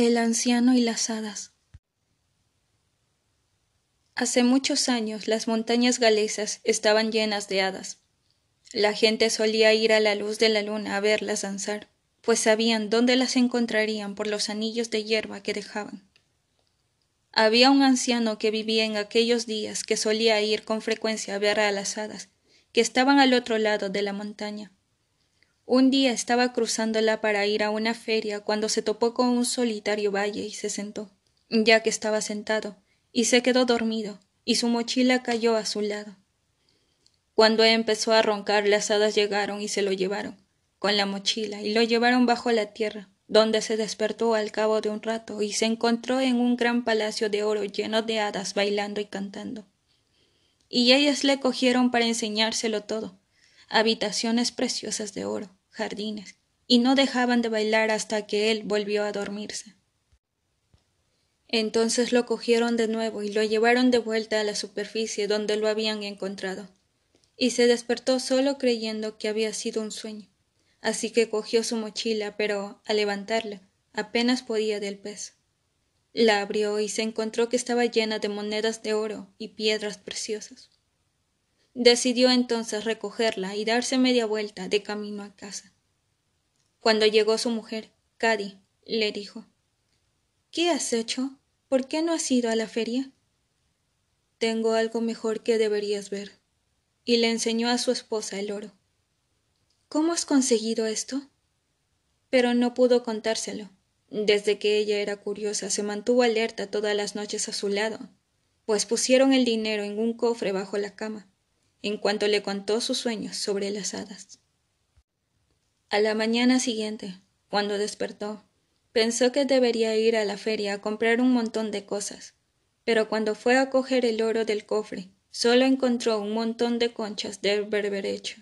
El anciano y las hadas. Hace muchos años las montañas galesas estaban llenas de hadas. La gente solía ir a la luz de la luna a verlas danzar, pues sabían dónde las encontrarían por los anillos de hierba que dejaban. Había un anciano que vivía en aquellos días que solía ir con frecuencia a ver a las hadas, que estaban al otro lado de la montaña. Un día estaba cruzándola para ir a una feria cuando se topó con un solitario valle y se sentó, ya que estaba sentado, y se quedó dormido, y su mochila cayó a su lado. Cuando empezó a roncar, las hadas llegaron y se lo llevaron, con la mochila, y lo llevaron bajo la tierra, donde se despertó al cabo de un rato y se encontró en un gran palacio de oro lleno de hadas bailando y cantando. Y ellas le cogieron para enseñárselo todo, habitaciones preciosas de oro, jardines, y no dejaban de bailar hasta que él volvió a dormirse. Entonces lo cogieron de nuevo y lo llevaron de vuelta a la superficie donde lo habían encontrado, y se despertó solo creyendo que había sido un sueño, así que cogió su mochila, pero al levantarla apenas podía del peso. La abrió y se encontró que estaba llena de monedas de oro y piedras preciosas. Decidió entonces recogerla y darse media vuelta de camino a casa. Cuando llegó su mujer, Cady le dijo ¿Qué has hecho? ¿Por qué no has ido a la feria? Tengo algo mejor que deberías ver. Y le enseñó a su esposa el oro. ¿Cómo has conseguido esto? Pero no pudo contárselo. Desde que ella era curiosa, se mantuvo alerta todas las noches a su lado, pues pusieron el dinero en un cofre bajo la cama en cuanto le contó sus sueños sobre las hadas. A la mañana siguiente, cuando despertó, pensó que debería ir a la feria a comprar un montón de cosas, pero cuando fue a coger el oro del cofre, solo encontró un montón de conchas de berberecho.